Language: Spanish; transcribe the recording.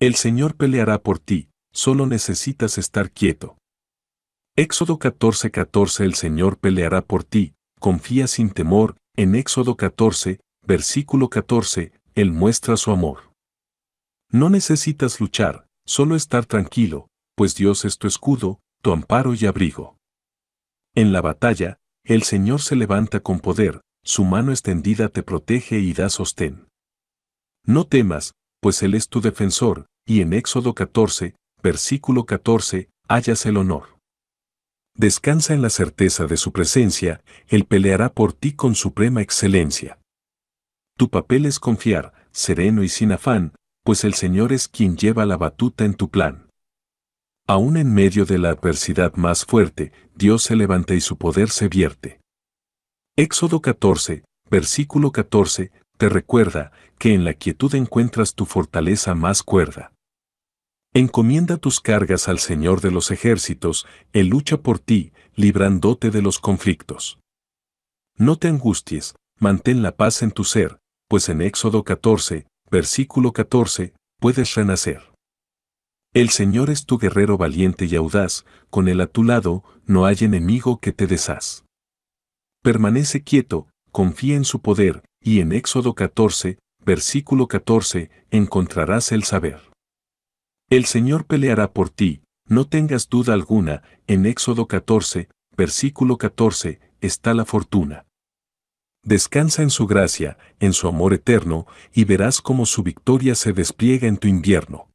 El Señor peleará por ti, solo necesitas estar quieto. Éxodo 14:14 14, El Señor peleará por ti, confía sin temor, en Éxodo 14, versículo 14, Él muestra su amor. No necesitas luchar, solo estar tranquilo, pues Dios es tu escudo, tu amparo y abrigo. En la batalla, el Señor se levanta con poder, su mano extendida te protege y da sostén. No temas, pues Él es tu defensor, y en Éxodo 14, versículo 14, hallas el honor. Descansa en la certeza de su presencia, Él peleará por ti con suprema excelencia. Tu papel es confiar, sereno y sin afán, pues el Señor es quien lleva la batuta en tu plan. Aún en medio de la adversidad más fuerte, Dios se levanta y su poder se vierte. Éxodo 14, versículo 14, te recuerda que en la quietud encuentras tu fortaleza más cuerda. Encomienda tus cargas al Señor de los ejércitos, Él lucha por ti, librándote de los conflictos. No te angusties, mantén la paz en tu ser, pues en Éxodo 14, versículo 14, puedes renacer. El Señor es tu guerrero valiente y audaz, con Él a tu lado, no hay enemigo que te deshaz. Permanece quieto, confía en su poder, y en Éxodo 14, versículo 14, encontrarás el saber. El Señor peleará por ti, no tengas duda alguna, en Éxodo 14, versículo 14, está la fortuna. Descansa en su gracia, en su amor eterno, y verás cómo su victoria se despliega en tu invierno.